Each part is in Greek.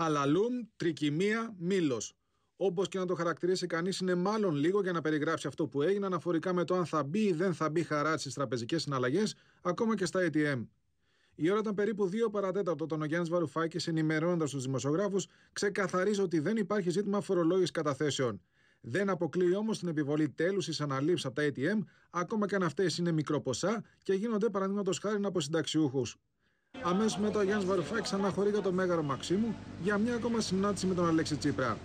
Αλαλούμ, τρικυμία, μήλος. Όπως και να το χαρακτηρίσει κανείς, είναι μάλλον λίγο για να περιγράψει αυτό που έγινε αναφορικά με το αν θα μπει ή δεν θα μπει χαρά στις τραπεζικές συναλλαγές, ακόμα και στα ATM. Η ώρα ήταν περίπου 2 παρατέταρτο όταν ο Γιάννης Βαρουφάκης, ενημερώνοντας τους δημοσιογράφους, ξεκαθαρίζει ότι δεν υπάρχει ζήτημα φορολόγησης καταθέσεων. Δεν αποκλείει όμως την επιβολή τέλους ή αναλήψη από τα ATM, ακόμα και αν αυτές είναι μικροποσά και γίνονται παραδείγματος χάρη από συνταξιούχους. Αμέσως μετά ο Γιάννης Βαρουφάκης αναχωρεί για το Μέγαρο Μαξίμου για μια ακόμα συνάντηση με τον Αλέξη Τσίπρα.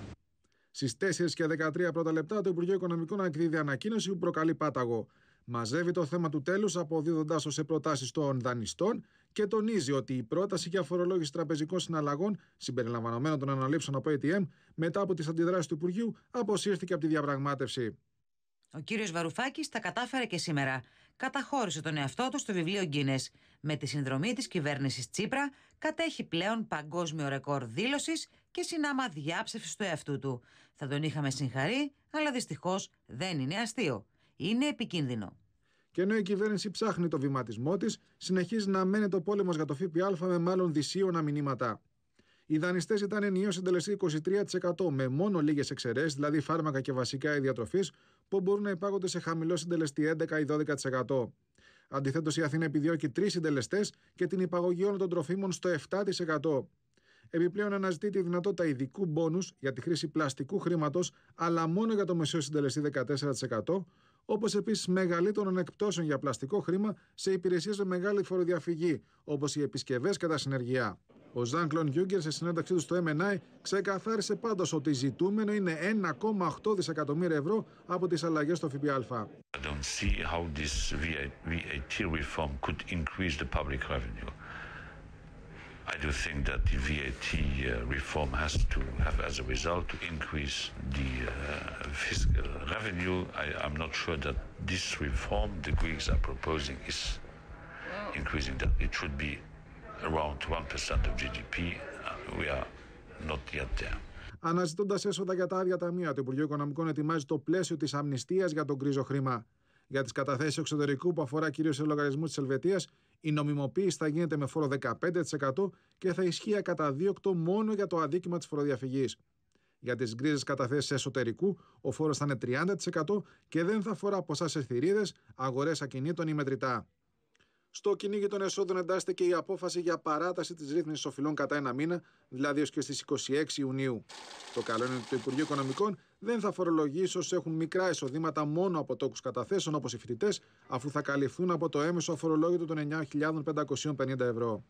Στι 4 και 13 πρώτα λεπτά, το Υπουργείο Οικονομικών εκδίδει ανακοίνωση που προκαλεί πάταγο. Μαζεύει το θέμα του τέλους, αποδίδοντά το σε προτάσεις των δανειστών και τονίζει ότι η πρόταση για φορολόγηση τραπεζικών συναλλαγών, συμπεριλαμβανομένων των αναλήψεων από ATM, μετά από τις αντιδράσεις του Υπουργείου, αποσύρθηκε από τη διαπραγμάτευση. Ο κύριος Βαρουφάκης τα κατάφερε και σήμερα καταχώρησε τον εαυτό του στο βιβλίο Guinness. Με τη συνδρομή της κυβέρνησης Τσίπρα, κατέχει πλέον παγκόσμιο ρεκόρ δήλωσης και συνάμα διάψευση του εαυτού του. Θα τον είχαμε συγχαρεί, αλλά δυστυχώς δεν είναι αστείο. Είναι επικίνδυνο. Και ενώ η κυβέρνηση ψάχνει το βηματισμό της, συνεχίζει να μένει το πόλεμος για το ΦΠΑ με μάλλον δυσίωνα μηνύματα. Οι δανειστές ήταν ενίο συντελεστή 23% με μόνο λίγες εξαιρέσεις, δηλαδή φάρμακα και βασικά διατροφής, που μπορούν να υπάγονται σε χαμηλό συντελεστή 11 ή 12%. Αντιθέτως, η Αθήνα επιδιώκει τρεις συντελεστές και την υπαγωγή όλων των τροφίμων στο 7%. Επιπλέον, αναζητεί τη δυνατότητα ειδικού μπόνους για τη χρήση πλαστικού χρήματος, αλλά μόνο για το μεσαίο συντελεστή 14%, όπως επίσης μεγαλύτερων εκπτώσεων για πλαστικό χρήμα σε υπηρεσίες με μεγάλη φοροδιαφυγή, όπως οι επισκευές και τα συνεργεία. Ο Ζαν Κλον Γιούγκερ σε συνέντευξή του στο MNI ξεκαθάρισε πάντως ότι ζητούμενο είναι 1,8 δισεκατομμύρια ευρώ από τις αλλαγές στο ΦΠΑ. I do think that the VAT uh, reform has to have as a result to increase the uh, fiscal revenue. I, am not sure that this reform the Greeks are proposing is increasing that. It should be around 1% of GDP. Uh, we are not yet there. Αναζητώντας έσοδα για τα άδεια ταμεία, το Υπουργείο Οικονομικών ετοιμάζει το πλαίσιο της αμνηστίας για τον κρίζο χρήμα. για τις καταθέσεις εξωτερικού που αφορά κυρίως σε λογαριασμούς της Ελβετίας, η νομιμοποίηση θα γίνεται με φόρο 15% και θα ισχύει κατά μόνο για το αδίκημα της φοροδιαφυγής. Για τις γκρίζες καταθέσεις εσωτερικού, ο φόρος θα είναι 30% και δεν θα αφορά ποσά σε θηρίδες, αγορές ακινήτων ή μετρητά. Στο κυνήγι των εσόδων εντάσσεται και η απόφαση για παράταση της ρύθμισης οφειλών κατά ένα μήνα, δηλαδή ω και στις 26 Ιουνίου. Το καλό είναι ότι το Υπουργείο Οικονομικών δεν θα φορολογήσει όσου έχουν μικρά εισοδήματα μόνο από τόκους καταθέσεων όπως οι φοιτητές, αφού θα καλυφθούν από το έμεσο αφορολόγητο των 9.550 ευρώ.